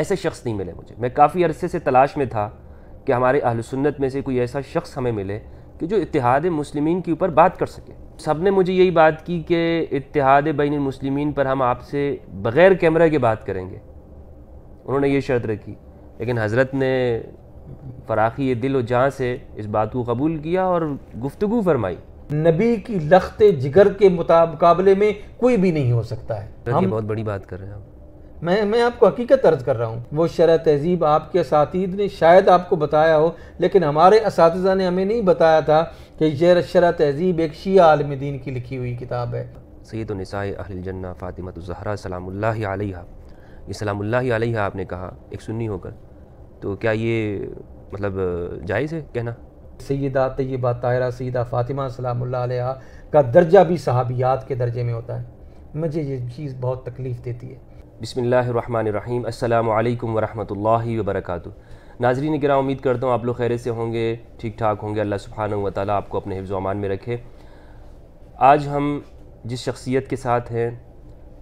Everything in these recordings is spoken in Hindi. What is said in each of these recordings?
ऐसे शख्स नहीं मिले मुझे मैं काफ़ी अरसे से तलाश में था कि हमारे अहल सुन्नत में से कोई ऐसा शख्स हमें मिले कि जो इतिहाद मुस्लिम के ऊपर बात कर सके सब ने मुझे यही बात की कि इतिहाद बैन मुस्लिम पर हम आपसे बग़ैर कैमरा के बात करेंगे उन्होंने ये शर्त रखी लेकिन हज़रत ने फराखी दिल व जहाँ से इस बात को कबूल किया और गुफ्तु फरमाई नबी की लखते जिगर के मुताबले में कोई भी नहीं हो सकता है हम बहुत बड़ी बात कर रहे हैं आप मैं मैं आपको हकीकत अर्ज कर रहा हूँ वो शर तहजीब आपके साथीद ने शायद आपको बताया हो लेकिन हमारे इस ने हमें नहीं बताया था कि ये शर तहजीब एक शी आलम दीन की लिखी हुई किताब है सैद नसाजन्ना ज़हरा सलाम्ला ये सलाम्ला आपने कहा एक सुन्नी होकर तो क्या ये मतलब जायज़ है कहना सैदा तयबा तायरा सैदा फ़ातिमा सलाम्ला का दर्जा भी सहाबियात के दर्जे में होता है मुझे ये चीज़ बहुत तकलीफ़ देती है बिसमीम् अल्लाम वरहमल वबरक नाजरीन गिरा उम्मीद करता हूँ आप लोग खैर से होंगे ठीक ठाक होंगे अल्लाह सुबहान वाली आपको अपने हिफ्ज़ अमान में रखे आज हम जिस शख्सियत के साथ हैं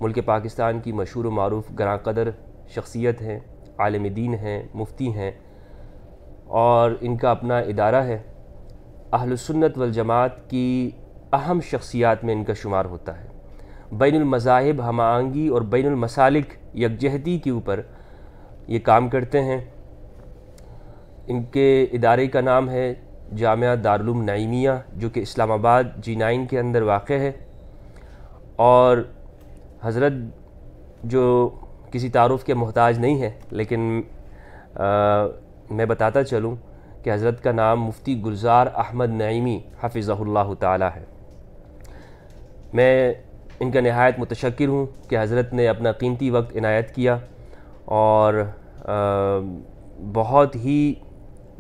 मुल्क पाकिस्तान की मशहूर मरूफ ग्रा कदर शख्सियत हैं आलम दीन हैं मुफ्ती हैं और इनका अपना इदारा है अहलसन्नत वलजमात की अहम शख्सियात में इनका शुमार होता है बैन अमज़ाहब हम आहंगी और बैनमसालिक यकजहती के ऊपर ये काम करते हैं इनके इदारे का नाम है जामिया दारुलूम नईमिया जो कि इस्लामाबाद जी नाइन के अंदर वाक़ है और हज़रत जो किसी तारफ़ के मोहताज नहीं है लेकिन आ, मैं बताता चलूँ कि हज़रत का नाम मुफ्ती गुलजार अहमद नईमी हफ़िज़ल्ला त है मैं इनका नहायत मुतशक्र हूँ कि हज़रत ने अपना कीमती वक्त इनायत किया और आ, बहुत ही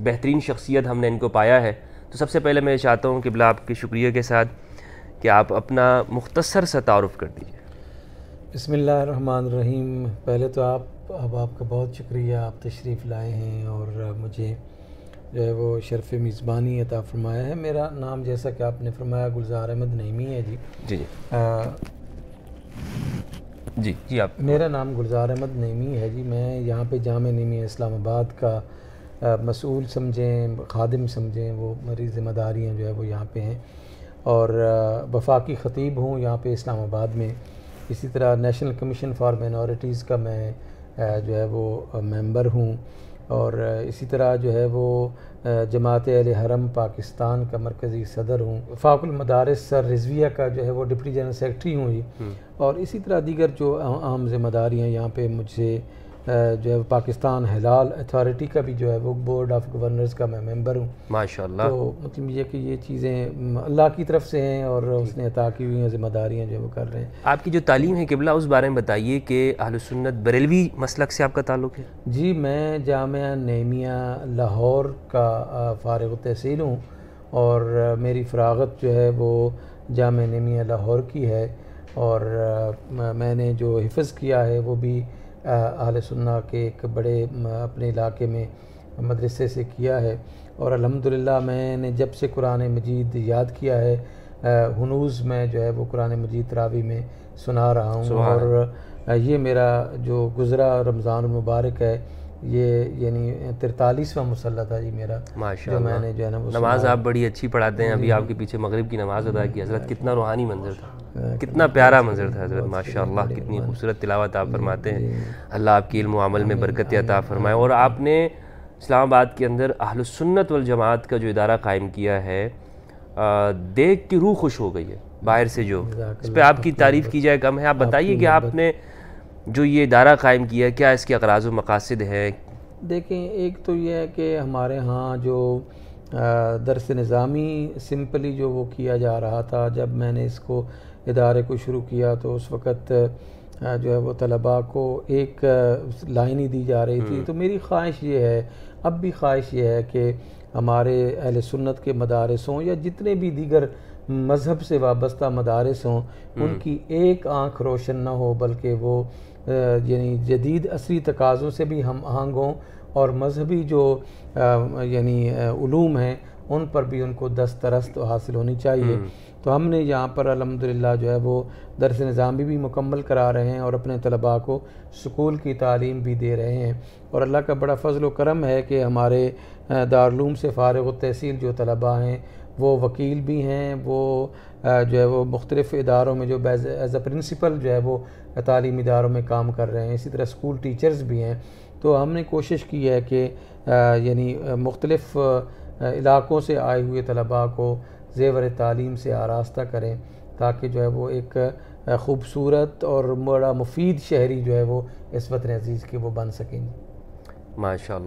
बेहतरीन शख्सियत हमने इनको पाया है तो सबसे पहले मैं चाहता हूँ कि बिला आपके शुक्रिया के साथ कि आप अपना मुख्तसर सा तारफ़ कर दीजिए रहीम पहले तो आप अब आपका बहुत शुक्रिया आप तशरीफ़ लाए हैं और मुझे जो है वो शरफ मेज़बानी अता फरमाया है मेरा नाम जैसा कि आपने फरमाया गुलजार अहमद नईमी है जी जी जी आ, जी जी आप मेरा नाम गुलजार अहमद नईमी है जी मैं यहाँ पे जाम नईमी इस्लामाबाद का मसूल समझें खादिम समझें वो मेरी ज़िम्मेदारियाँ जो है वो यहाँ पे हैं और वफाकी ख़तीब हूँ यहाँ पे इस्लामाबाद में इसी तरह नेशनल कमीशन फॉर माइनॉरिटीज़ का मैं जो है वो मेम्बर हूँ और इसी तरह जो है वो जमात अल हरम पाकिस्तान का मरकज़ी सदर हूँ फ़ाकुल मदारस सर रिजविया का जो है वो डिप्टी जनरल सेक्रेटरी हूँ हम्म। और इसी तरह दीगर जो अहम जिम्मेदारियाँ यहाँ पे मुझसे जो है पाकिस्तान हलाल अथॉरिटी का भी जो है वो बोर्ड ऑफ गवर्नर्स का मैं मेंबर हूँ माशा तो मतलब ये कि ये चीज़ें अल्लाह की तरफ से हैं और उसने अता की हुई हैं जिम्मेदारियाँ जो है वो कर रहे हैं आपकी जो तालीम है किबला उस बारे में बताइए कि सुन्नत बरेलवी मसलक से आपका ताल्लुक है जी मैं जाम नमिया लाहौर का फ़ारग तहसील हूँ और मेरी फ़रागत जो है वो जाम नमिया लाहौर की है और मैंने जो हिफ़ किया है वो भी आल सुन्ना के एक बड़े अपने इलाके में मदरसे से किया है और अल्हम्दुलिल्लाह मैंने जब से कुरान मजीद याद किया है हनूज़ में जो है वो कुरान मजीद रावी में सुना रहा हूँ और ये मेरा जो गुज़रा रमज़ान मुबारक है ये यानी तिरतालीसवा मुसल्ला था जी मेरा माशा मैंने जो है ना नमाज आप बड़ी अच्छी पढ़ाते हैं अभी आपके पीछे मगरिब की नमाज अदा की हजरत कितना रूहानी मंजर था कितना प्यारा अच्छा मंजर था हजरत माशा कितनी खूबसूरत तिलावत आप फरमाते हैं अल्लाह आपकी इल्म में बरकत अता फरमाए और आपने इस्लामाबाद के अंदर अहलसन्नत वजमात का जो इदारा कायम किया है देख के रूह खुश हो गई है बाहर से जो इस पर आपकी तारीफ़ की जाए कम है आप बताइए कि आपने जो ये इदारा कायम किया क्या इसके अगराज मकासद हैं देखें एक तो यह है कि हमारे यहाँ जो दरस निज़ामी सिंपली जो वो किया जा रहा था जब मैंने इसको इदारे को शुरू किया तो उस वक़्त जो है वो तलबा को एक लाइन ही दी जा रही थी हम्म। तो मेरी ख्वाहिश ये है अब भी ख्वाहिश ये है कि हमारे अहल सुन्नत के मदारस हों या जितने भी दीगर मज़हब से वाबस्ता मदारस हों हम्म। उनकी एक आँख रोशन ना हो बल्कि वो यानी जदीद असरी तकाज़ों से भी हम आहंग हों और मजहबी जो यानी हैं उन पर भी उनको दस्तरस्त हासिल होनी चाहिए हम्म। तो हमने यहाँ पर अलहमदिल्ला जो है वो दरस भी, भी मुकम्मल करा रहे हैं और अपने तलबा को स्कूल की तालीम भी दे रहे हैं और अल्लाह का बड़ा फजल करम है कि हमारे दारूम से फ़ारग तहसील जो तलबा हैं वो वकील भी हैं वो जो है वो मुख्तलिफ़ इदारों में जो एज़ अ प्रिंसिपल जो है वो तालीमी इदारों में काम कर रहे हैं इसी तरह स्कूल टीचर्स भी हैं तो हमने कोशिश की है कि यानी मुख्तलफ़ इलाक़ों से आए हुए तलबा को जेवर तालीम से आरास्ता करें ताकि जो है वो एक खूबसूरत और बड़ा मुफीद शहरी जो है वो इस वतन अजीज़ के वो बन सकें माशा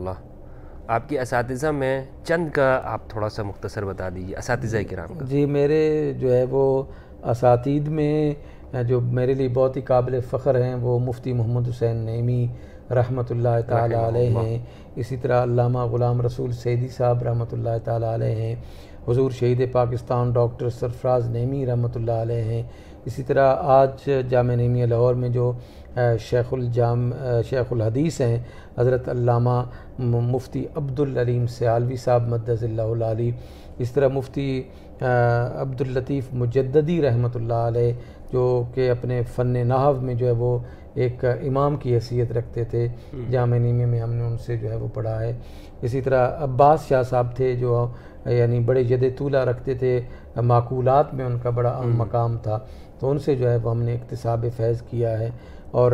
आपके इस में चंद का आप थोड़ा सा मुख्तसर बता दीजिए इस कराम जी मेरे जो है वो इस में जो मेरे लिए बहुत ही काबिल फ़ख्र हैं वो मुफ्ती मोहम्मद हुसैन नईमी रहमत हैं इसी तरह अल्लामा ग़ुलाम रसूल सैदी साहब रहमत हैं हजूर शहीद पाकिस्तान डॉक्टर सरफराज नईमी रहमत हैं इसी तरह आज जाम नहमिया लाहौर में जो शेखुलजाम शेखुलहदीस हैं हज़रत अल्लामा मुफ्ती अब्दुललीम सयालवी साहब मद्दज़ल्लाली इस तरह मुफ्ती अब्दुल्लतीफ़ मुजद्दी रहमत जो कि अपने फ़न नाहव में जो है वो एक इमाम की हैसियत रखते थे हम्म। जाम नीमे में हमने उनसे जो है वो पढ़ा है इसी तरह अब्बास शाह साहब थे जो यानी बड़े जद तूला रखते थे माकूलत में उनका बड़ा अहम हम्म। मकाम था तो उनसे जो है वो हमने इकतसाब फैज़ किया है और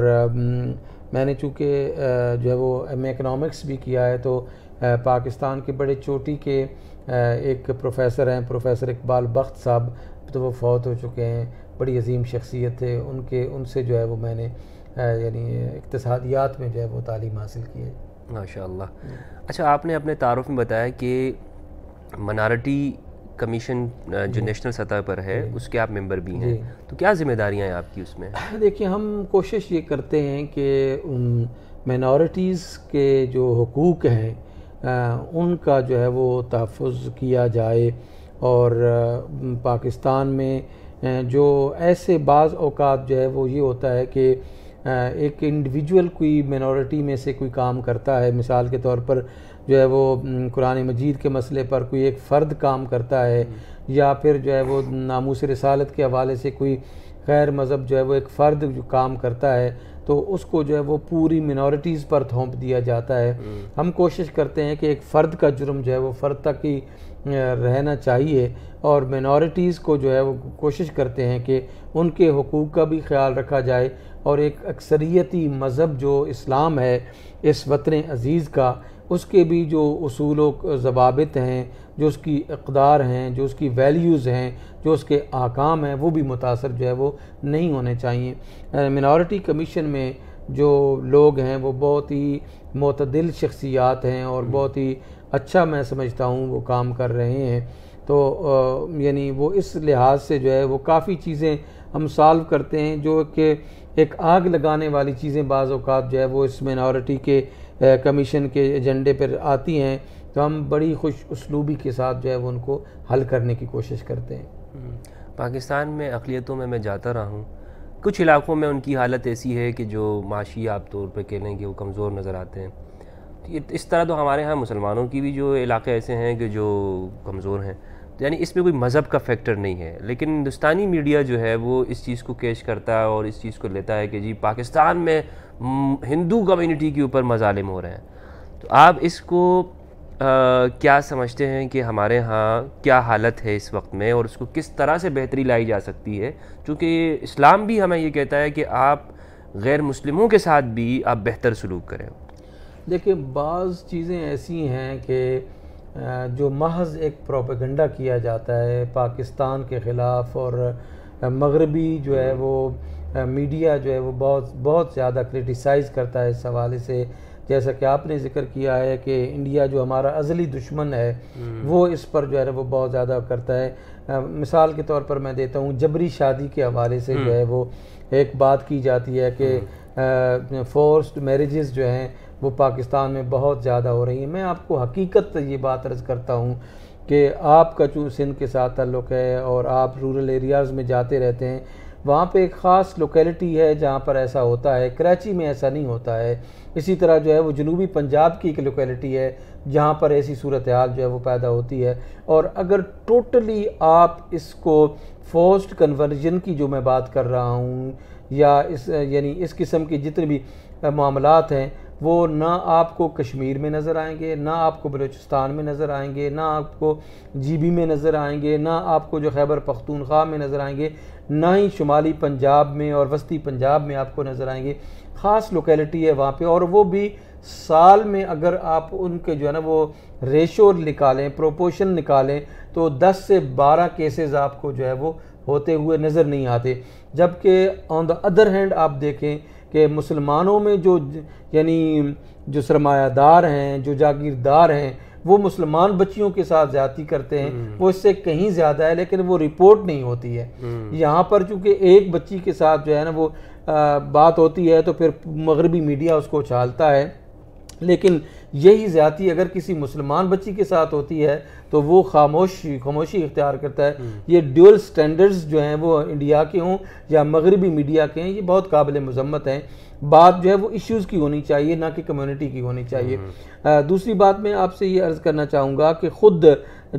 मैंने चूँकि जो है वो एम इकनॉमिक्स भी किया है तो पाकिस्तान के बड़े चोटी के एक प्रोफेसर हैं प्रोफेसर इकबाल बख्त साहब तो वो फौत हो चुके हैं बड़ी अजीम शख्सियत थे उनके उनसे जो है वो मैंने यानी इकतसादियात में जो है वो तालीम हासिल की है माशा हम्म। अच्छा आपने अपने तारफ़ में बताया कि मनारटी कमीशन जो नेशनल सतह पर है उसके आप मेंबर भी हैं तो क्या जिम्मेदारियां हैं आपकी उसमें देखिए हम कोशिश ये करते हैं कि माइनॉरिटीज़ के जो हकूक़ हैं उनका जो है वो तहफ़ किया जाए और पाकिस्तान में जो ऐसे बाज़ अवकात जो है वो ये होता है कि एक इंडिविजुअल कोई मिनॉरिटी में से कोई काम करता है मिसाल के तौर पर जो है वो कुरान मजीद के मसले पर कोई एक फ़र्द काम करता है हम्म। या फिर जो है वो नामूस रसालत के हवाले से कोई गैर मज़हब जो है वो एक फ़र्द काम करता है तो उसको जो है वो पूरी मिनोरिटीज़ पर थोप दिया जाता है हम्म। हम कोशिश करते हैं कि एक फ़र्द का जुर्म जो है वो फ़र्द तक ही रहना चाहिए और मिनोरिटीज़ को जो है वो कोशिश करते हैं कि उनके हकूक़ का भी ख्याल रखा जाए और एक अक्सरियती मज़हब जो इस्लाम है इस वतन अज़ीज़ का उसके भी जो असूल जवाबित हैं जो उसकी इकदार हैं जो उसकी वैल्यूज़ हैं जो उसके आकाम हैं वो भी मुतासर जो है वो नहीं होने चाहिए मिनॉरिटी कमीशन में जो लोग हैं वो बहुत ही मतदिल शख्सियात हैं और हम्म। बहुत ही अच्छा मैं समझता हूँ वो काम कर रहे हैं तो यानी वो इस लिहाज से जो है वो काफ़ी चीज़ें हम सॉल्व करते हैं जो कि एक आग लगाने वाली चीज़ें बाज़ात जो है वो इस मिनॉरिटी के कमीशन के एजेंडे पर आती हैं तो हम बड़ी खुश उसलूबी के साथ जो है वो उनको हल करने की कोशिश करते हैं हम्म। पाकिस्तान में अकलीतों में मैं जाता रहा हूँ कुछ इलाकों में उनकी हालत ऐसी है कि जो माशी आप तौर पर कह लेंगे वो कमज़ोर नज़र आते हैं तो इस तरह तो हमारे यहाँ मुसलमानों की भी जो इलाके ऐसे हैं कि जो कमज़ोर हैं तो यानी इसमें कोई मज़हब का फैक्टर नहीं है लेकिन हिंदुस्तानी मीडिया जो है वो इस चीज़ को कैश करता है और इस चीज़ को लेता है कि जी पाकिस्तान में हम्म, हिंदू कम्युनिटी के ऊपर मजालिम हो रहे हैं तो आप इसको आ, क्या समझते हैं कि हमारे यहाँ क्या हालत है इस वक्त में और उसको किस तरह से बेहतरी लाई जा सकती है क्योंकि इस्लाम भी हमें ये कहता है कि आप गैर मुस्लिमों के साथ भी आप बेहतर सलूक करें देखिए बाज़ चीज़ें ऐसी हैं कि जो महज एक प्रोपेगंडा किया जाता है पाकिस्तान के ख़िलाफ़ और मगरबी जो है हम्म। वो मीडिया जो है वो बहुत बहुत ज़्यादा क्रिटिसाइज़ करता है इस हवाले से जैसा कि आपने जिक्र किया है कि इंडिया जो हमारा अजली दुश्मन है हम्म। वो इस पर जो है वो बहुत ज़्यादा करता है आ, मिसाल के तौर पर मैं देता हूँ जबरी शादी के हवाले से जो हम्म। है वो एक बात की जाती है कि फोर्स्ड हम्म। मैरिजेस जो हैं वो पाकिस्तान में बहुत ज़्यादा हो रही हैं मैं आपको हकीकत ये बात अर्ज़ करता हूँ कि आपका चूँ सिंध के साथ ताल्लुक़ है और आप रूरल एरियाज़ में जाते रहते हैं वहाँ पे एक ख़ास लोकेलिटी है जहाँ पर ऐसा होता है कराची में ऐसा नहीं होता है इसी तरह जो है वो जनूबी पंजाब की एक लोकेलिटी है जहाँ पर ऐसी सूरत हाल जो है वो पैदा होती है और अगर टोटली आप इसको फोस्ट कन्वर्जन की जो मैं बात कर रहा हूँ या इस यानी इस किस्म के जितने भी मामलात हैं वो ना आपको कश्मीर में नज़र आएंगे ना आपको बलूचिस्तान में नज़र आएंगे ना आपको जीबी में नज़र आएंगे ना आपको जो खैबर पख्तूनख्वा में नज़र आएंगे ना ही शुमाली पंजाब में और वस्ती पंजाब में आपको नज़र आएंगे ख़ास लोकेलिटी है वहाँ पे और वो भी साल में अगर आप उनके जो है ना वो रेशो निकालें प्रोपोशन निकालें तो 10 से 12 केसेस आपको जो है वो होते हुए नज़र नहीं आते जबकि ऑन द अदर हैंड आप देखें कि मुसलमानों में जो यानी जो सरमायादार हैं जो जागीरदार हैं वो मुसलमान बच्चियों के साथ ज्यादा करते हैं हम्म। वो इससे कहीं ज़्यादा है लेकिन वो रिपोर्ट नहीं होती है हम्म। यहाँ पर चूंकि एक बच्ची के साथ जो है ना वो आ, बात होती है तो फिर मगरबी मीडिया उसको उछालता है लेकिन यही ज़्यादा अगर किसी मुसलमान बच्ची के साथ होती है तो वो खामोशी खामोशी इख्तियार करता है हम्म। ये ड्यूल स्टैंडर्ड्स जो हैं वो इंडिया के हों या मगरबी मीडिया के हैं ये बहुत काबिल मजम्मत हैं बात जो है वो इश्यूज़ की होनी चाहिए ना कि कम्युनिटी की होनी चाहिए आ, हम्म। दूसरी बात मैं आपसे ये अर्ज़ करना चाहूँगा कि ख़ुद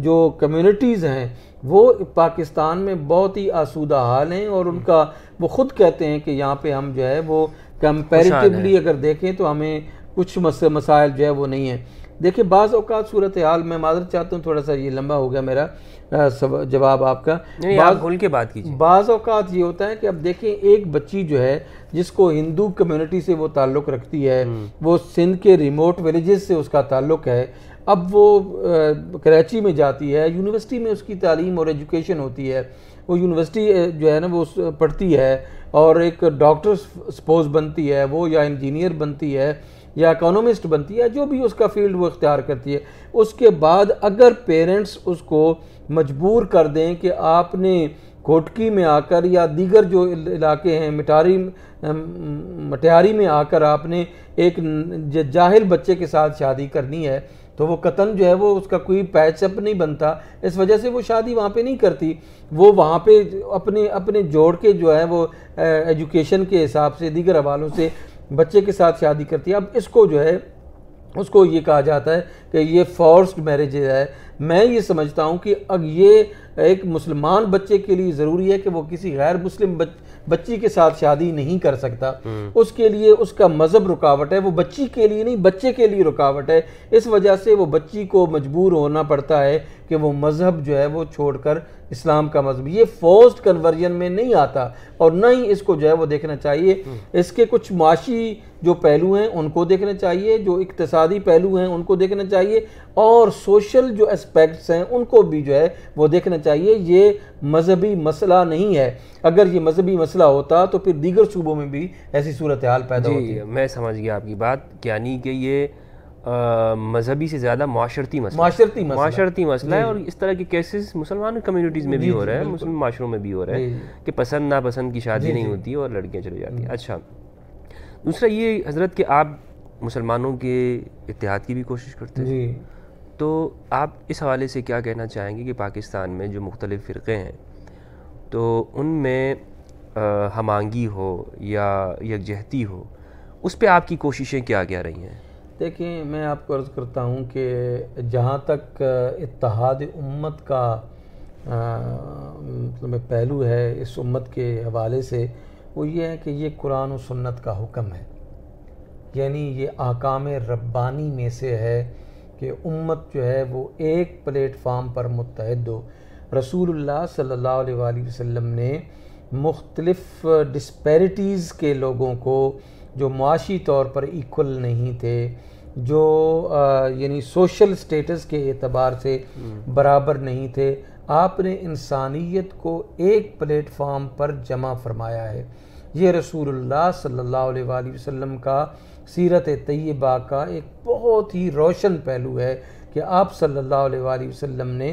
जो कम्युनिटीज़ हैं वो पाकिस्तान में बहुत ही आसूदा हाल हैं और हम्म। उनका वो ख़ुद कहते हैं कि यहाँ पे हम जो है वो कंपेरेटिवली अगर देखें तो हमें कुछ मसाइल जो है वो नहीं है देखिए बाज़ अवत सूरत हाल में माजरत चाहता हूँ थोड़ा सा ये लंबा हो गया मेरा जवाब आपका बाज खुल के बात कीजिए बाज़ अवत ये होता है कि अब देखें एक बच्ची जो है जिसको हिंदू कम्युनिटी से वो ताल्लुक़ रखती है हम्म। वो सिंध के रिमोट विलेजेस से उसका ताल्लुक़ है अब वो आ, कराची में जाती है यूनिवर्सिटी में उसकी तालीम और एजुकेशन होती है वो यूनिवर्सिटी जो है ना वो पढ़ती है और एक डॉक्टर सपोज बनती है वो या इंजीनियर बनती है या इकोनॉमिस्ट बनती है जो भी उसका फील्ड वो इख्तियार करती है उसके बाद अगर पेरेंट्स उसको मजबूर कर दें कि आपने कोटकी में आकर या दीगर जो इलाके हैं मिटारी मटिहारी में आकर आपने एक जाहिल बच्चे के साथ शादी करनी है तो वो कतन जो है वो उसका कोई पैचअप नहीं बनता इस वजह से वो शादी वहाँ पे नहीं करती वो वहाँ पे अपने अपने जोड़ के जो है वो एजुकेशन के हिसाब से दीगर हवालों से बच्चे के साथ शादी करती है अब इसको जो है उसको ये कहा जाता है कि ये फोर्स्ड मैरिज है मैं ये समझता हूँ कि अब ये एक मुसलमान बच्चे के लिए ज़रूरी है कि वो किसी गैर मुस्लिम बच, बच्ची के साथ शादी नहीं कर सकता हम्म। उसके लिए उसका मज़हब रुकावट है वो बच्ची के लिए नहीं बच्चे के लिए रुकावट है इस वजह से वो बच्ची को मजबूर होना पड़ता है कि वो मज़हब जो है वो छोड़ कर इस्लाम का मजहब ये फोस्ट कन्वर्जन में नहीं आता और ना ही इसको जो है वो देखना चाहिए हम्म। इसके कुछ माशी जो पहलू हैं उनको देखना चाहिए जो इकतसादी पहलू हैं उनको देखना चाहिए और सोशल जो एस्पेक्ट्स हैं उनको भी जो है वो देखना चाहिए ये मजहबी मसला नहीं है अगर ये मजहबी मसला होता तो फिर दीगर सूबों में भी ऐसी सूरत हाल पैदा होती है मैं समझ गया आपकी बात यानी कि ये मजहबी से ज़्यादा माशरती मसला माशरती मसला माशरती मसला है और इस तरह के केसेस मुसलमान कम्युनिटीज़ में भी हो रहे हैं मुसलमान माशरों में भी हो रहा है कि पसंद नापसंद की शादी नहीं होती और लड़कियाँ चली जाती हैं हम्म। अच्छा दूसरा ये हज़रत कि आप मुसलमानों के इतिहाद की भी कोशिश करते हैं तो आप इस हवाले से क्या कहना चाहेंगे कि पाकिस्तान में जो मुख्तलिफ़ फ़िरक़े हैं तो उनमें हमांगी हो या यकजहती हो उस पर आपकी कोशिशें क्या क्या रही हैं देखिए मैं आपको अर्ज़ करता हूँ कि जहाँ तक इतिहाद उम्मत का मतलब पहलू है इस उम्मत के हवाले से वो ये है कि ये कुरान और सुन्नत का हुक्म है यानी ये आकाम रब्बानी में से है कि उम्मत जो है वो एक प्लेटफार्म पर मुतहद हो रसूलुल्लाह सल्लल्लाहु अलैहि वसल्लम ने मुख्तलफ़ डिस्पेरिटीज़ के लोगों को जो मुआशी तौर पर इक्वल नहीं थे जो यानी सोशल स्टेटस के अतबार से हम्म। बराबर नहीं थे आपने इंसानियत को एक प्लेटफार्म पर जमा फरमाया है ये रसूलुल्लाह सल्लल्लाहु अलैहि वसल्लम का सीरत तय्यबा का एक बहुत ही रोशन पहलू है कि आप सल्लल्लाहु अलैहि वसल्लम ने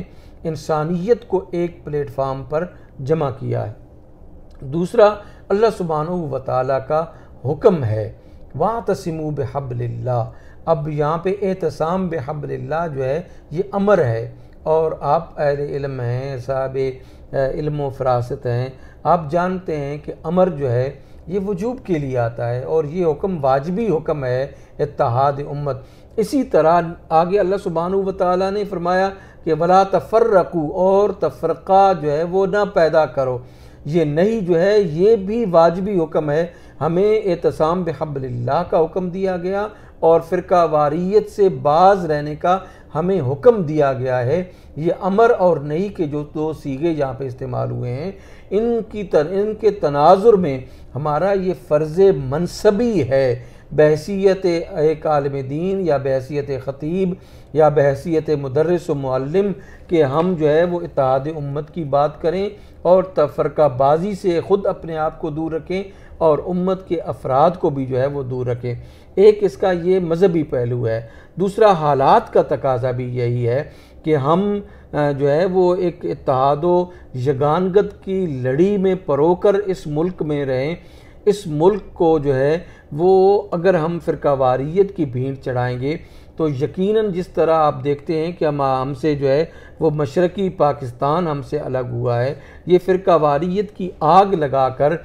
इंसानियत को एक प्लेटफार्म पर जमा किया है दूसरा अल्लाह सुबहान व का हुक्म है वहाँ तसमू बहबल्ला अब यहाँ पे एहतसाम बहबल्ला जो है ये अमर है और आप अहल इल्म हैं साहब इल्म व फरासत हैं आप जानते हैं कि अमर जो है ये वजूब के लिए आता है और ये हुक्म वाजबी हुक्म है इतहाद उम्मत इसी तरह आगे अल्लाह सुबहान व ने फरमाया कि वला तफरकू और तफरका जो है वो ना पैदा करो ये नहीं जो है ये भी वाजबी हुक्म है हमें एतसाम बहबल्ला का हुक्म दिया गया और फ़िरका वारीत से बाज रहने का हमें हुक्म दिया गया है ये अमर और नई के जो दो तो सीगे यहाँ पे इस्तेमाल हुए हैं इनकी तर इनके तनाजुर में हमारा ये फ़र्ज़ मनसबी है बहसीत एक आलम दीन या बहसीत ख़तीब या बहसीत मदरस मम के हम जो है वो इतिहाद उम्मत की बात करें और तफरकाबाजी से ख़ुद अपने आप को दूर रखें और उम्मत के अफराद को भी जो है वो दूर रखें एक इसका ये मजहबी पहलू है दूसरा हालात का तकाजा भी यही है कि हम जो है वो एक इतिहाद यगानगत की लड़ी में परोकर इस मुल्क में रहें इस मुल्क को जो है वो अगर हम फ़िरकावारीत की भीड़ चढ़ाएंगे तो यकीनन जिस तरह आप देखते हैं कि हम हमसे जो है वो मशरक़ी पाकिस्तान हमसे अलग हुआ है ये फ़िरकावारीत की आग लगा कर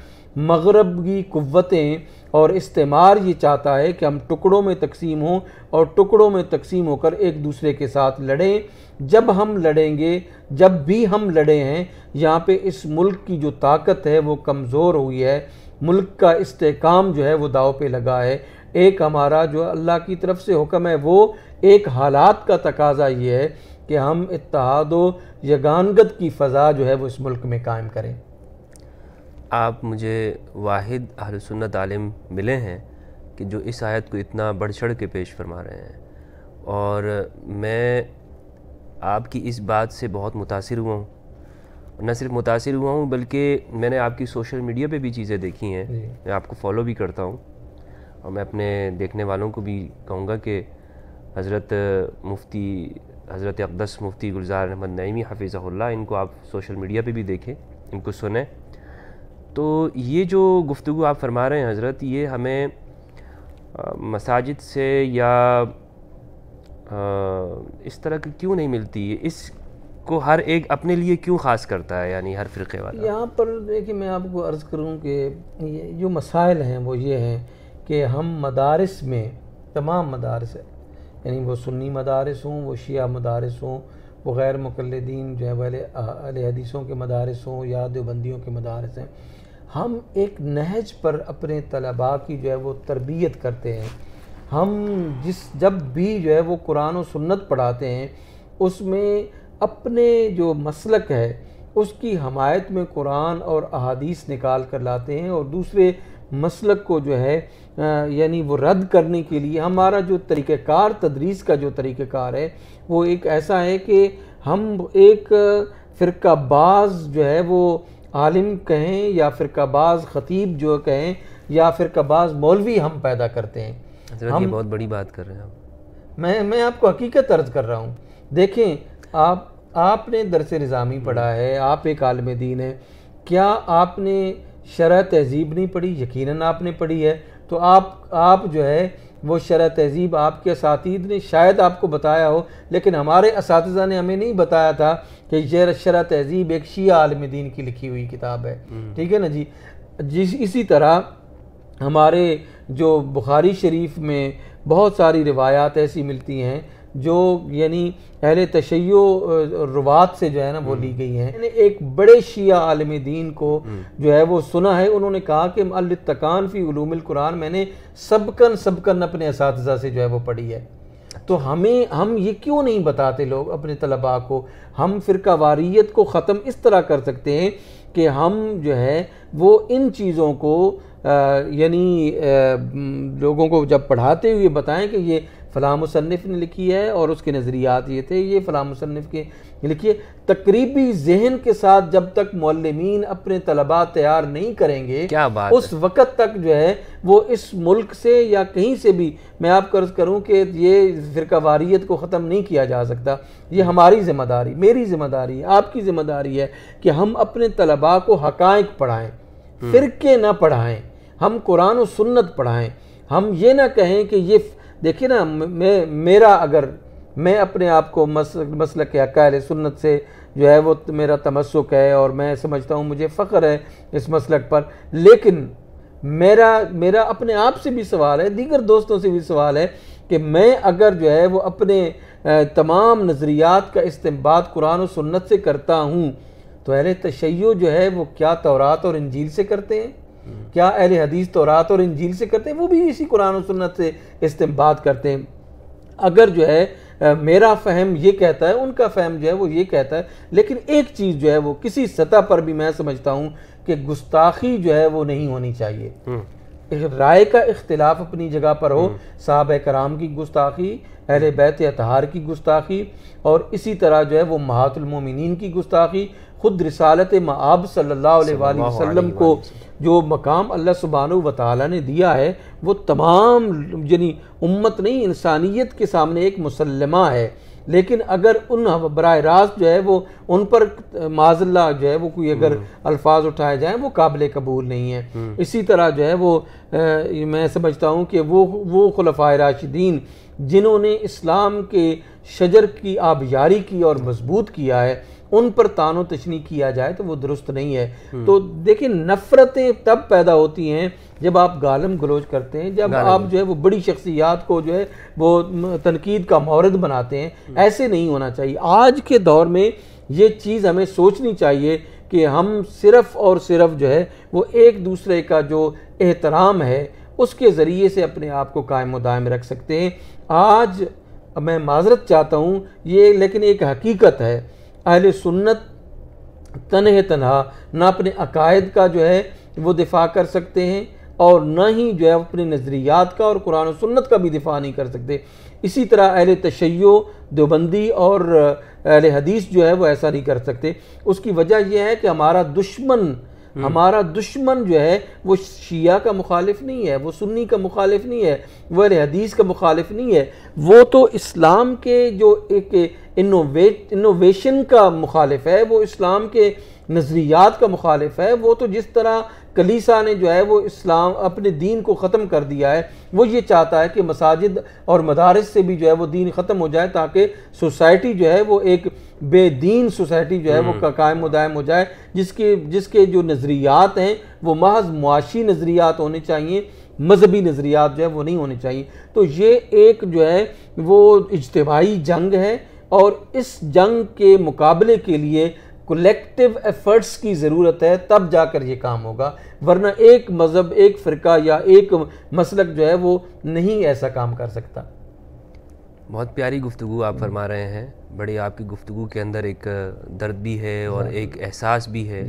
मगरब की क़वतें और इस्तेमार ये चाहता है कि हम टुकड़ों में तकसीम हों और टुकड़ों में तकसीम होकर एक दूसरे के साथ लड़ें जब हम लड़ेंगे जब भी हम लड़े हैं यहाँ पे इस मुल्क की जो ताकत है वो कमज़ोर हुई है मुल्क का इस्तेकाम जो है वो दाव पे लगा है एक हमारा जो अल्लाह की तरफ से हुक्म है वो एक हालात का तकाजा ये है कि हम इतिहाद यगानगत की फ़ज़ा जो है वो इस मुल्क में कायम करें आप मुझे वाहिद अहलसन्नत आलिम मिले हैं कि जो इस आयत को इतना बढ़ चढ़ के पेश फरमा रहे हैं और मैं आपकी इस बात से बहुत मुतासर हुआ हूँ न सिर्फ मुतासर हुआ हूँ बल्कि मैंने आपकी सोशल मीडिया पे भी चीज़ें देखी हैं मैं आपको फॉलो भी करता हूँ और मैं अपने देखने वालों को भी कहूँगा कि हज़रत मुफ्ती हज़रत अकदस मुफ्ती गुलजार अहमद नईमी हफीज़ल्ला इनको आप सोशल मीडिया पे भी देखें इनको सुने तो ये जो गुफ्तु आप फरमा रहे हैं हज़रत ये हमें मसाजिद से या इस तरह की क्यों नहीं मिलती इस को हर एक अपने लिए क्यों ख़ास करता है यानी हर फ़िरके वाला यहाँ पर देखिए मैं आपको अर्ज़ करूँ कि जो मसाइल हैं वो ये हैं कि हम मदारस में तमाम मदारस यानी वो सुन्नी मदारस हों वो शिया मदारस हों वो गैर मुकलदीन जो है वाले अल हदीसों के मदारस हों या देवबंदियों के मदारस हैं हम एक नहज पर अपने तलबा की जो है वो तरबियत करते हैं हम जिस जब भी जो है वो कुरान और सुन्नत पढ़ाते हैं उसमें अपने जो मसलक है उसकी हमायत में कुरान और अहादीस निकाल कर लाते हैं और दूसरे मसलक को जो है यानी वो रद्द करने के लिए हमारा जो तरीक़ार तदरीस का जो तरीक़ार है वो एक ऐसा है कि हम एक फ़िरकाबाज जो है वो आलिम कहें या फ़िरकाबाज ख़तीब जो कहें या फ़िरकाबाज मौलवी हम पैदा करते हैं अच्छा, हम बहुत बड़ी बात कर रहे हैं आप मैं मैं आपको हकीकत अर्ज कर रहा हूँ देखें आप आपने दरस निज़ामी पढ़ा हम्म। है आप एक आलम दीन है क्या आपने शरह तहजीब नहीं पढ़ी यकीनन आपने पढ़ी है तो आप आप जो है वो शरह तहजीब आपके साथीद ने शायद आपको बताया हो लेकिन हमारे इस ने हमें नहीं बताया था कि ये शरह तहजीब एक शिया आलम दीन की लिखी हुई किताब है हम्म। ठीक है ना जी जिस इसी तरह हमारे जो बुखारी शरीफ में बहुत सारी रिवायात ऐसी मिलती हैं जो यानी अहल तशै रुवात से जो है ना वो ली हम्म। गई हैं मैंने एक बड़े शिया आलम दीन को हम्म। जो है वो सुना है उन्होंने कहा कि अलतकान फ़ी कुरान मैंने सबकन सबकन अपने इस से जो है वो पढ़ी है तो हमें हम ये क्यों नहीं बताते लोग अपने तलबा को हम फ़िरका वारीत को ख़त्म इस तरह कर सकते हैं कि हम जो है वो इन चीज़ों को यानी लोगों को जब पढ़ाते हुए बताएं कि ये फ़लाँ मुसनफ़ ने लिखी है और उसके नज़रियात ये थे ये फ़लाँ मुसनफ़ के लिखिए तकरीबी जहन के साथ जब तक मौलमीन अपने तलबा तैयार नहीं करेंगे क्या बात उस वक़्त तक जो है वो इस मुल्क से या कहीं से भी मैं आप कर्ज करूँ कि ये फ़िरकावारीत को ख़त्म नहीं किया जा सकता ये हम्म। हमारी ज़िम्मेदारी मेरी ज़िम्मेदारी आपकी ज़िम्मेदारी है कि हम अपने तलबा को हकाइक पढ़ाएँ हम्म। फ़िरके ना पढ़ाएँ हम कुरान और सुन्नत पढ़ाएं हम ये ना कहें कि ये देखिए ना मैं मेरा अगर मैं अपने आप को मस मसल के अकाल सुन्नत से जो है वो मेरा तमस्क है और मैं समझता हूँ मुझे फ़ख्र है इस मसलक पर लेकिन मेरा मेरा अपने आप से भी सवाल है दीगर दोस्तों से भी सवाल है कि मैं अगर जो है वो अपने तमाम नज़रियात का इस्तेमाल कुरान और सुन्नत से करता हूँ तो अरे तशैय जो है वो क्या तौरात और इंजील से करते हैं क्या अहल हदीस तो रात और इंजील से करते हैं वो भी इसी कुरान और सुन्नत से इस्तेमाल करते हैं अगर जो है मेरा फहम ये कहता है उनका फहम जो है वो ये कहता है लेकिन एक चीज़ जो है वो किसी सतह पर भी मैं समझता हूँ कि गुस्ताखी जो है वो नहीं होनी चाहिए हम्म। राय का इख्तलाफ अपनी जगह पर हो हम्म। साहब कराम की गुस्ताखी अहल बैत अतहार की गुस्ताखी और इसी तरह जो है वो महातुलमिन की गुस्ताखी ख़ुद रसालत मआब सल्लाम को जो मकाम अल्लाह सुबहान व ताली ने दिया है वो तमाम यानी उम्मत नहीं इंसानियत के सामने एक मुसलमा है लेकिन अगर उन बरह रास्त जो है वो उन पर माजल्ला जो है वो कोई अगर हम्म। अल्फाज उठाए जाएँ वो काबिल कबूल नहीं है हम्म। इसी तरह जो है वो आ, मैं समझता हूँ कि वो वो खुलफा राशिदीन जिन्होंने इस्लाम के शजर की आबजारी की और मजबूत किया है उन पर तानो तशनी किया जाए तो वो दुरुस्त नहीं है हम्म। तो देखिए नफरतें तब पैदा होती हैं जब आप गालम गलोज करते हैं जब आप जो है वो बड़ी शख्सियात को जो है वो तनकीद का मोहरद बनाते हैं हम्म। ऐसे नहीं होना चाहिए आज के दौर में ये चीज़ हमें सोचनी चाहिए कि हम सिर्फ और सिर्फ जो है वो एक दूसरे का जो एहतराम है उसके ज़रिए से अपने आप को कायम दायम रख सकते हैं आज मैं माजरत चाहता हूँ ये लेकिन एक हकीकत है अहल सुन्नत तनह तनहा ना अपने अकायद का जो है वो दिफा कर सकते हैं और ना ही जो है अपने नज़रियात का और कुरान सुन्नत का भी दिफा नहीं कर सकते इसी तरह अहल तशै देवबंदी और अहल हदीस जो है वो ऐसा नहीं कर सकते उसकी वजह यह है कि हमारा दुश्मन हम्म। हमारा दुश्मन जो है वो शिया का मुखालिफ नहीं है वो सुन्नी का मुखालिफ नहीं है वो अहल हदीस का मुखालिफ नहीं है वो तो इस्लाम के जो एक इनोवेट इनोवेशन का मुखालिफ है वो इस्लाम के नज़रियात का मुखालिफ है वो तो जिस तरह कलीसा ने जो है वो इस्लाम अपने दीन को ख़त्म कर दिया है वो ये चाहता है कि मसाजिद और मदारस से भी जो है वो दीन ख़त्म हो जाए ताकि सोसाइटी जो है वो एक बेदीन सोसाइटी जो है वो हम्म। कायम उदायम हो जाए जिसके जिसके जो नज़रियात हैं वो महज मुआशी नज़रियात होने चाहिए मजहबी नज़रियात जो है वो नहीं होने चाहिए तो ये एक जो है वो इजतवाही जंग है और इस जंग के मुकाबले के लिए कलेक्टिव एफर्ट्स की ज़रूरत है तब जाकर ये काम होगा वरना एक मज़हब एक फ़िरका या एक मसलक जो है वो नहीं ऐसा काम कर सकता बहुत प्यारी गुफ्तु आप फरमा रहे हैं बड़ी आपकी गुफ्तु के अंदर एक दर्द भी है और एक एहसास भी है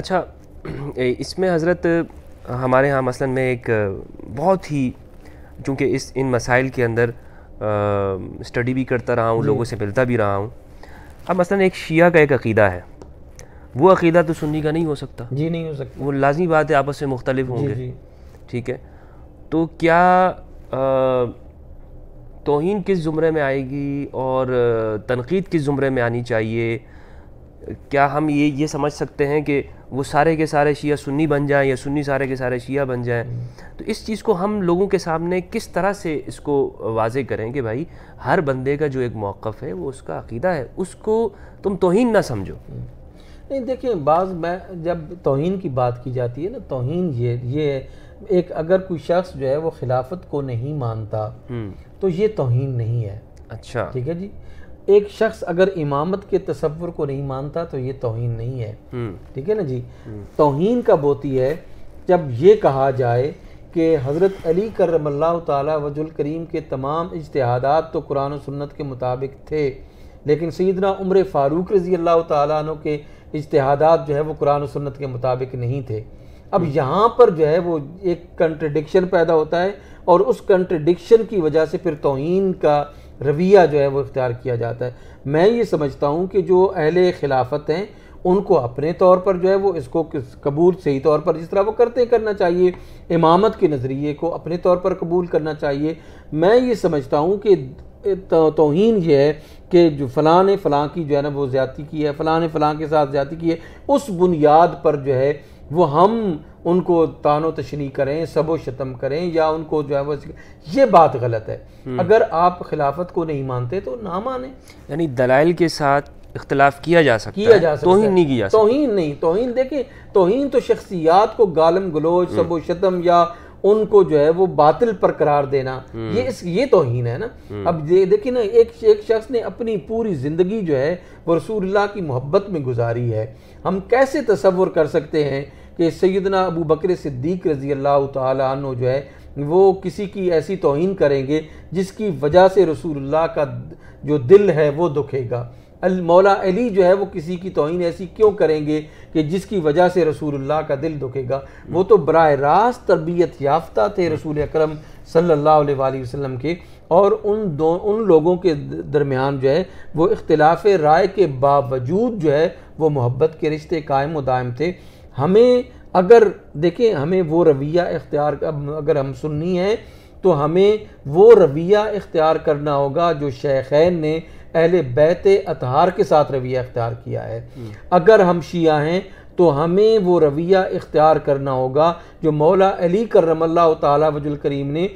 अच्छा इसमें हज़रत हमारे यहाँ मसलन में एक बहुत ही चूँकि इस इन मसाइल के अंदर स्टडी भी करता रहा हूँ लोगों से मिलता भी रहा हूँ अब मसला एक शिया का एक अकीदा है वो अकीदा तो सुन्नी का नहीं हो सकता जी नहीं हो सकता वो लाजमी बात है आपस में मुख्तलिफ होंगे ठीक है तो क्या तोहन किस ज़ुमरे में आएगी और तनकीद किस ज़ुमरे में आनी चाहिए क्या हम ये ये समझ सकते हैं कि वो सारे के सारे शिया सुन्नी बन जाएं या सुन्नी सारे के सारे शिया बन जाएं हम्म। तो इस चीज़ को हम लोगों के सामने किस तरह से इसको वाजे करें कि भाई हर बंदे का जो एक मौक़ है वो उसका अकीदा है उसको तुम तोहन ना समझो हम्म। नहीं देखिए बाज़ मैं जब तोहन की बात की जाती है ना तोहन ये ये एक अगर कोई शख्स जो है वो खिलाफत को नहीं मानता हम्म। तो ये तोहन नहीं है अच्छा ठीक है जी एक शख्स अगर इमामत के तस्वुर को नहीं मानता तो ये तोहन नहीं है हम्म। ठीक है ना जी हम्म। तोहन कब होती है जब ये कहा जाए कि हज़रत अली करमल्ला तजुल करीम के तमाम इजतहादात तो कुरान सन्नत के मुताबिक थे लेकिन सीधना उम्र फ़ारूक रज़ी अल्लाह तु के इजतहादात जो है वो कुरान सन्नत के मुताबिक नहीं थे अब हम्म। यहाँ पर जो है वो एक कंट्रडिक्शन पैदा होता है और उस कंट्रडिक्शन की वजह से फिर तोहन का रवैया जो है वो इख्तियार किया जाता है मैं ये समझता हूँ कि जो अहल खिलाफत हैं उनको अपने तौर पर जो है वो इसको कबूल सही तौर पर जिस तरह वो करते करना चाहिए इमामत के नज़रिए को अपने तौर पर कबूल करना चाहिए मैं ये समझता हूँ कि तोहन ये है कि जो फ़लाँ ने फ़लाँ की जो है ना वो ज़्यादा की है फ़लाँ ने फ़लाँ के साथ ज़्यादा की है उस बुनियाद पर जो है वो हम उनको तानो तशनी करें सबो शतम करें या उनको जो है वो ये बात गलत है हम्म। अगर आप खिलाफत को नहीं मानते तो ना माने यानी दलाइल के साथ इख्तलाफ किया जा सकता किया जा सकता नहीं किया तो नहीं तो देखें तोहन तो शख्सियात को गालम गलोज हम्म। सबो शतम या उनको जो है वो बातिल पर करार देना हम्म। ये इस ये तोहन है ना अब ये देखिए ना एक एक शख्स ने अपनी पूरी ज़िंदगी जो है वो रसूल्ला की मोहब्बत में गुजारी है हम कैसे तस्वुर कर सकते हैं कि सैदना अबू बकर सिद्दीक रज़ी अल्लाह तु जो है वो किसी की ऐसी तोहन करेंगे जिसकी वजह से रसूलुल्लाह का जो दिल है वो दुखेगा अल मौला अली जो है वो किसी की तोहन ऐसी क्यों करेंगे कि जिसकी वजह से रसूलुल्लाह का दिल दुखेगा वो तो बर रास्त तरबियत याफ्ता थे रसूल अक्रम सल्लाम के और उन दो उन लोगों के दरमियान जो है वो इख्तलाफ राय के बावजूद जो है वो मोहब्बत के रिश्ते कायम व दायम थे हमें अगर देखें हमें वो रवैया इख्तियार अगर हम सुननी है तो हमें वो रवैया इख्तियार करना होगा जो शेखैन ने अहल बैत अतहार के साथ रवैया इख्तियार किया है हम्म। अगर हम शिया हैं तो हमें वो रवैया इख्तियार करना होगा जो मौला अली करमल्ला तजुल करीम ने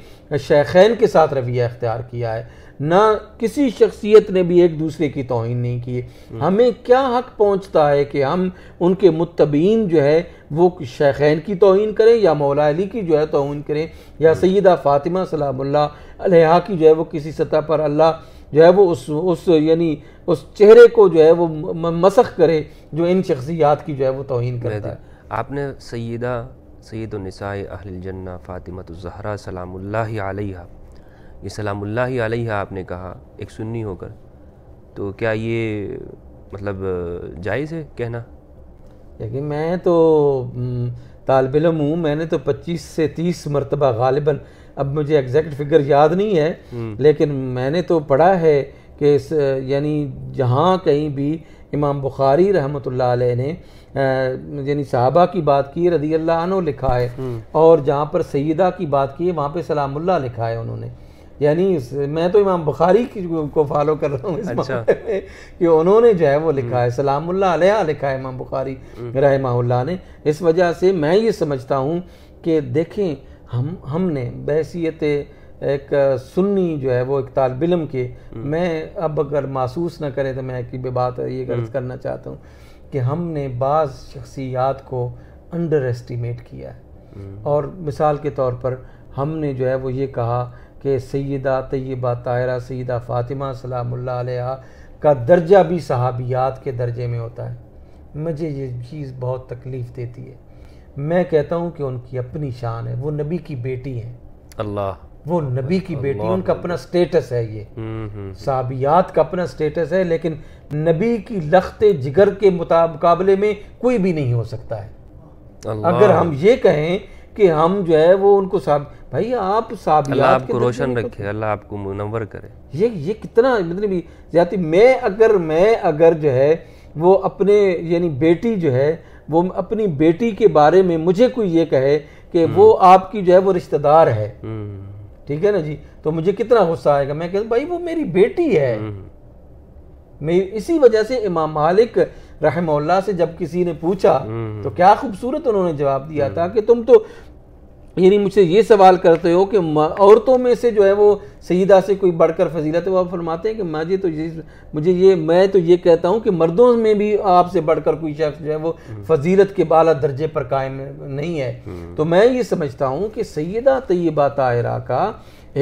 शेखैन के साथ रवैया इख्तियार किया है ना किसी शख्सियत ने भी एक दूसरे की तोहन नहीं की हम्म। हमें क्या हक पहुंचता है कि हम उनके मुतबीन जो है वो शेखैन की तोहन करें या मौला अली की जो है तोहन करें या सैदा फ़ातिमा सलाम्ला की जो है वो किसी सतह पर अल्लाह जो है वो उस उस यानी उस चेहरे को जो है वो मसख करे जो इन शख्सियात की जो है वो तोहन करता है आपने सैदा सैद नसाए अहलजन्ना ज़हरा सलामुल्ल आलिया ये सलामुल्ला आलिया आपने कहा एक सुन्नी होकर तो क्या ये मतलब जायज़ है कहना देखिए मैं तो तालब हूँ मैंने तो 25 से 30 मरतबा गालिबा अब मुझे एग्जैक्ट फिगर याद नहीं है हम्म। लेकिन मैंने तो पढ़ा है कि यानी जहाँ कहीं भी इमाम बुखारी रहमत ने यानी साहबा की बात की रदी अल्लाह लिखा है हम्म। और जहाँ पर सईदा की बात की है वहाँ पर सलामुल्ला लिखा है उन्होंने यानी मैं तो इमाम बुखारी की को फॉलो कर रहा हूँ इस अच्छा। में कि उन्होंने जो है वो लिखा है हम्म। सलामुल्ला अलैह लिखा है इमाम बुखारी रहमा ने इस वजह से मैं ये समझता हूँ कि देखें हम हमने बहसीत एक सुन्नी जो है वो एक तालब इलम के हम्म। मैं अब अगर महसूस ना करें तो मैं एक बात ये गर्ज हम्म। करना चाहता हूँ कि हमने बाज़ शख्सियात को अंडर एस्टिमेट किया है हम्म। और मिसाल के तौर पर हमने जो है वो ये कहा कि सैदा तयबा तायरा सैदा फ़ातिमा सलामुल्ला का दर्जा भी सहाबियात के दर्जे में होता है मुझे ये चीज़ बहुत तकलीफ़ देती है मैं कहता हूँ कि उनकी अपनी शान है वो नबी की बेटी है अल्लाह वो नबी की बेटी उनका अपना स्टेटस है ये हम्म, हम्म, हम्म। साबियात का अपना स्टेटस है लेकिन नबी की लखते जिगर के मुकाबले में कोई भी नहीं हो सकता है अगर हम ये कहें कि हम जो है वो उनको साब भाई आप साबियात आपको तो रोशन रखे अल्लाह आपको मुनवर करे ये ये कितना मतलब जाती मैं अगर मैं अगर जो है वो अपने यानी बेटी जो है वो अपनी बेटी के बारे में मुझे कोई ये कहे कि वो हम्म। आपकी जो है वो रिश्तेदार है हम्म। ठीक है ना जी तो मुझे कितना गुस्सा आएगा मैं कहता भाई वो मेरी बेटी है हम्म। मैं इसी वजह से इमाम मालिक रहमल्ला से जब किसी ने पूछा तो क्या खूबसूरत उन्होंने जवाब दिया था कि तुम तो यानी मुझसे ये सवाल करते हो कि औरतों में से जो है वो सईदा से कोई बढ़कर फजीलत है वो आप फरमाते हैं कि माँ जी तो ये मुझे ये मैं तो ये कहता हूँ कि मर्दों में भी आपसे बढ़कर कोई शख्स जो है वो हम्म। फजीलत के बाला दर्जे पर कायम नहीं है हम्म। तो मैं ये समझता हूँ कि सैदा तयबा ताहरा का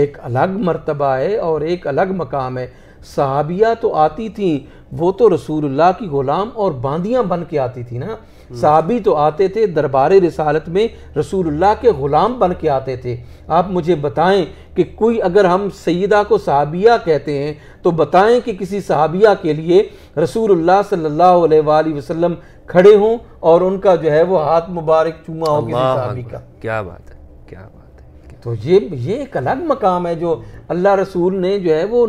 एक अलग मरतबा है और एक अलग मकाम है सहाबिया तो आती थी वो तो रसूल्ला की ग़ुलाम और बांदियाँ बन के आती थी ना साहबी तो आते थे दरबार रिसालत में रसूलुल्लाह के ग़ुलाम बन के आते थे आप मुझे बताएं कि कोई अगर हम सईदा को सहाबिया कहते हैं तो बताएं कि किसी सहाबिया के लिए रसूलुल्लाह सल्लल्लाहु अलैहि वसल्लम खड़े हों और उनका जो है वो हाथ मुबारक चूमा हो किसी सहाबी का क्या बात है क्या बात है क्या तो ये ये एक अलग मकाम है जो अल्लाह रसूल ने जो है वो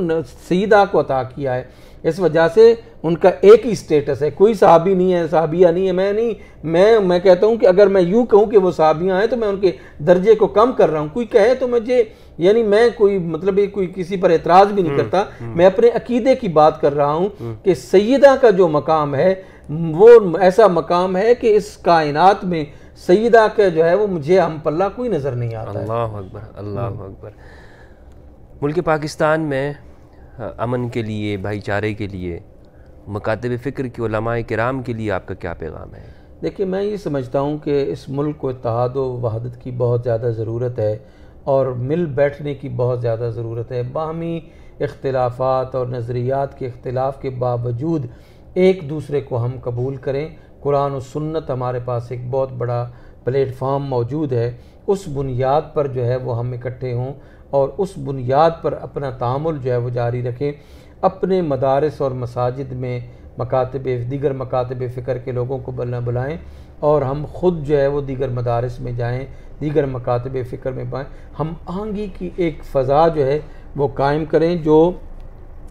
सईदा को अता किया है इस वजह से उनका एक ही स्टेटस है कोई साहबी नहीं है साहबिया नहीं है मैं नहीं मैं मैं कहता हूँ कि अगर मैं यूँ कहूँ कि वो साहबियाँ हैं तो मैं उनके दर्जे को कम कर रहा हूँ कोई कहे तो मुझे यानी मैं कोई मतलब कोई किसी पर एतराज़ भी नहीं हम्म, करता हम्म। मैं अपने अकीदे की बात कर रहा हूँ हम्म। कि सैदा का जो मकाम है वो ऐसा मकाम है कि इस कायनात में सईदा का जो है वो मुझे हम पल्ला कोई नज़र नहीं आता अल्लाह अकबर अल्लाह अकबर मुल्क पाकिस्तान में हाँ, अमन के लिए भाईचारे के लिए मकातब फ़िक्र की लमाए कराम के लिए आपका क्या पैगाम है देखिए मैं ये समझता हूँ कि इस मुल्क को इतहाद वहादत की बहुत ज़्यादा ज़रूरत है और मिल बैठने की बहुत ज़्यादा ज़रूरत है बाहमी इख्तलाफात और नज़रियात के अख्तिलाफ़ के बावजूद एक दूसरे को हम कबूल करें कुरान और सुन्नत हमारे पास एक बहुत बड़ा प्लेटफॉर्म मौजूद है उस बुनियाद पर जो है वो हम इकट्ठे हों और उस बुनियाद पर अपना तामुल जो है वो जारी रखें अपने मदारस और मसाजिद में मकातब दीगर मकातब फ़िक्र के लोगों को बुलना बुलाएँ और हम ख़ुद जो है वो दीगर मदारस में जाएँ दीगर मकातब फ़िक्र में पाएँ हम आहंगी की एक फ़ज़ा जो है वो कायम करें जो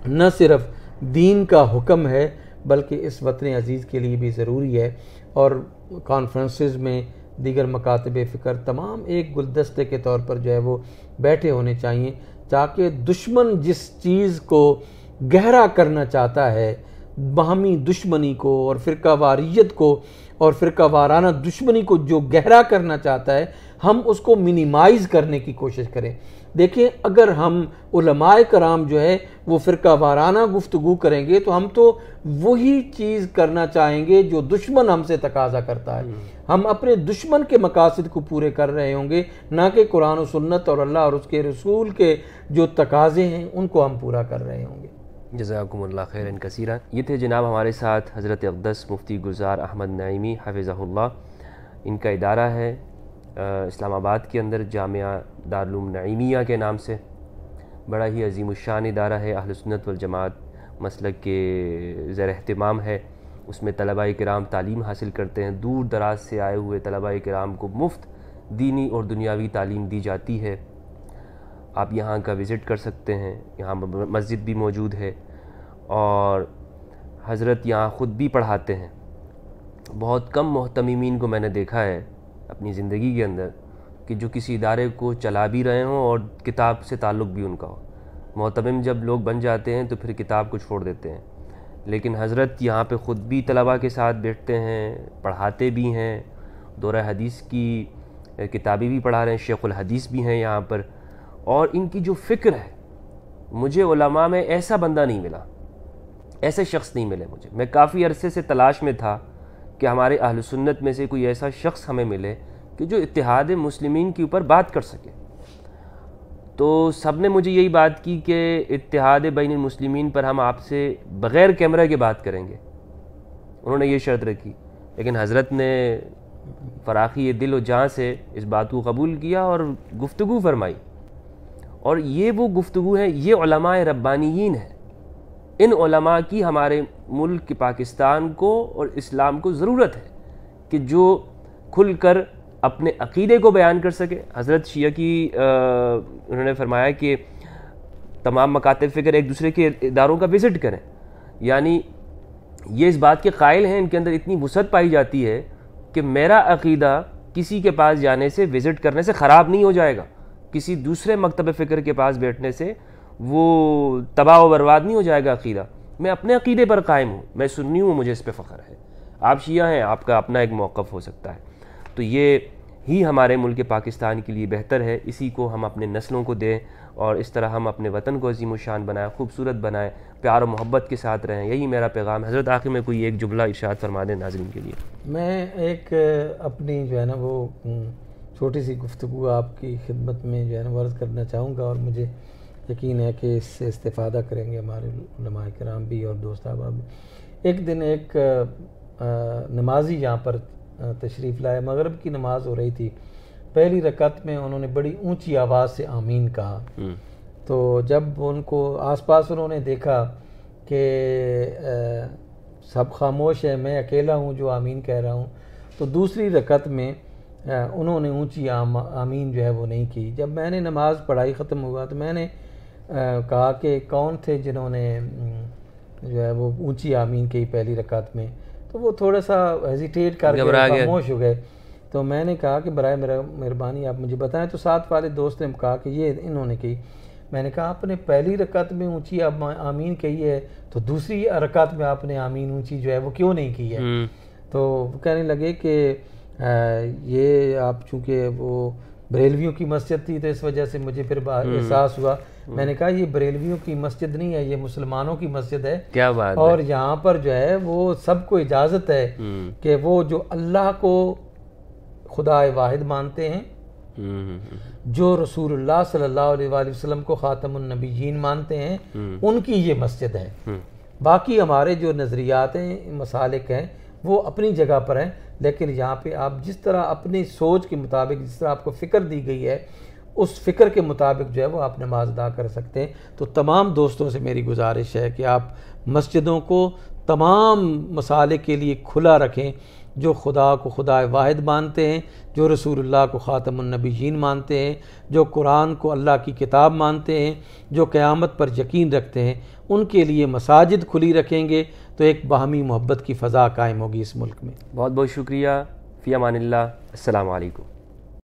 न सिर्फ़ दीन का हुक्म है बल्कि इस वतन अज़ीज़ के लिए भी ज़रूरी है और कॉन्फ्रेंसिस में दीगर मकातब फ़िक्र तमाम एक गुलदस्ते के तौर पर जो है वो बैठे होने चाहिए ताकि दुश्मन जिस चीज़ को गहरा करना चाहता है बाहमी दुश्मनी को और फ़िरका वारीत को और फ़िरका वाराना दुश्मनी को जो गहरा करना चाहता है हम उसको मिनिमाइज़ करने की कोशिश करें देखें अगर हम कराम जो है वो फ़िरका वाराना गुफ्तु करेंगे तो हम तो वही चीज़ करना चाहेंगे जो दुश्मन हमसे तकाजा करता है हम अपने दुश्मन के मकासद को पूरे कर रहे होंगे ना कि कुरान और सुन्नत और अल्लाह और उसके रसूल के जो तकाजे हैं उनको हम पूरा कर रहे होंगे जजाकमल खैर कसीरा ये थे जनाब हमारे साथ हज़रत अकदस मुफ्ती गुजार अहमद नईमी हफ़िज़ल्ला इनका इदारा है इस्लामाबाद के अंदर जामिया दारुम नईमिया के नाम से बड़ा ही अजीम शान इदारा है अहलसन्नत वजमात मसल के ज़र अहतमाम है उसमें तलबा कराम तालीम हासिल करते हैं दूर दराज से आए हुए तलबा कराम को मुफ्त दीनी और दुनियावी तालीम दी जाती है आप यहाँ का विज़िट कर सकते हैं यहाँ मस्जिद भी मौजूद है और हज़रत यहाँ ख़ुद भी पढ़ाते हैं बहुत कम महतमीन को मैंने देखा है अपनी ज़िंदगी के अंदर कि जो किसी इदारे को चला भी रहे हों और किताब से ताल्लुक़ भी उनका हो मोहतम जब लोग बन जाते हैं तो फिर किताब को छोड़ देते हैं लेकिन हज़रत यहाँ पे ख़ुद भी तलबा के साथ बैठते हैं पढ़ाते भी हैं दौरा हदीस की किताबें भी पढ़ा रहे हैं शेखुल हदीस भी हैं यहाँ पर और इनकी जो फ़िक्र है मुझे उलमा में ऐसा बंदा नहीं मिला ऐसे शख्स नहीं मिले मुझे मैं काफ़ी अरसे से तलाश में था कि हमारे अहल सुन्नत में से कोई ऐसा शख्स हमें मिले कि जो इतिहाद मुस्लिमीन के ऊपर बात कर सके तो सब ने मुझे यही बात की कि इतिहाद बैन मुस्लिमीन पर हम आपसे बग़ैर कैमरा के बात करेंगे उन्होंने ये शर्त रखी लेकिन हज़रत ने फराखी दिल और जहाँ से इस बात को कबूल किया और गुफ्तु फरमाई और ये वो गुफ्तु है ये रब्बानी है इन की हमारे मुल्क पाकिस्तान को और इस्लाम को ज़रूरत है कि जो खुल कर अपने अकीदे को बयान कर सके हज़रत शिया की उन्होंने फरमाया कि तमाम मकातब फ़िक्र एक दूसरे के इदारों का विज़िट करें यानी ये इस बात के कायल हैं इनके अंदर इतनी वसत पाई जाती है कि मेरा अकीदा किसी के पास जाने से विज़िट करने से ख़राब नहीं हो जाएगा किसी दूसरे मकतब फ़िक्र के पास बैठने से वो तबाह व बर्बाद नहीं हो जाएगा अकीदा मैं अपने अकीदे पर कायम हूँ मैं सुननी हूँ मुझे इस पर फ़ख्र है आप शिया हैं आपका अपना एक मौक़ हो सकता है तो ये ही हमारे मुल्क पाकिस्तान के लिए बेहतर है इसी को हम अपने नस्लों को दें और इस तरह हम अपने वतन को अजीम शान बनाएँ खूबसूरत बनाएँ प्यार और मोहब्बत के साथ रहें यही मेरा पैगाम हज़रत आखिर में कोई एक जुबला इशात फरमा दें नाजरन के लिए मैं एक अपनी जो है ना वो छोटी सी गुफ्तु आपकी खिदमत में जो है ना वर्ज करना चाहूँगा और मुझे यकीन है कि इससे इस्तादा करेंगे हमारे नमाय कराम भी और दोस्त अहबाब भी एक दिन एक नमाजी यहाँ पर तशरीफ़ लाए मगरब की नमाज़ हो रही थी पहली रकत में उन्होंने बड़ी ऊंची आवाज़ से आमीन कहा हम्म। तो जब उनको आसपास उन्होंने देखा कि सब खामोश है मैं अकेला हूँ जो आमीन कह रहा हूँ तो दूसरी रकत में उन्होंने ऊंची आम, आमीन जो है वो नहीं की जब मैंने नमाज पढ़ाई ख़त्म हुआ तो मैंने आ, कहा कि कौन थे जिन्होंने जो है वो ऊंची आमीन की पहली रकत में तो वो थोड़ा सा हेजिटेट कर खामोश हो गए तो मैंने कहा कि बर मेरा मेहरबानी आप मुझे बताएं तो साथ वाले दोस्त ने कहा कि ये इन्होंने कही मैंने कहा आपने पहली रकत में ऊंची आप आमीन कही है तो दूसरी रकत में आपने आमीन ऊंची जो है वो क्यों नहीं की है हम्म। तो कहने लगे कि ये आप चूँकि वो बरेलवियों की मस्जिद थी तो इस वजह से मुझे फिर हम्म। एहसास हुआ हम्म। मैंने कहा ये बरेलवियों की मस्जिद नहीं है ये मुसलमानों की मस्जिद है क्या बात और यहाँ पर जो है वो सबको इजाज़त है हम्म। कि वो जो अल्लाह को खुदा वाहिद मानते हैं जो रसूल सल्लल्लाहु को ख़ातमनबीन मानते हैं उनकी ये मस्जिद है बाकी हमारे जो नज़रियात हैं मसालिक हैं वो अपनी जगह पर हैं लेकिन यहाँ पे आप जिस तरह अपनी सोच के मुताबिक जिस तरह आपको फ़िक्र दी गई है उस फ़िक्र के मुताबिक जो है वो आप नमाज अदा कर सकते हैं तो तमाम दोस्तों से मेरी गुजारिश है कि आप मस्जिदों को तमाम मसाले के लिए खुला रखें जो खुदा को खुदा वाहिद मानते हैं जो रसूलुल्लाह को ख़ातमनबीन मानते हैं जो कुरान को अल्लाह की किताब मानते हैं जो क़यामत पर यकीन रखते हैं उनके लिए मसाजिद खुली रखेंगे तो एक बाहमी मोहब्बत की फ़ज़ा कायम होगी इस मुल्क में बहुत बहुत शुक्रिया फ़ियामान अल्लाम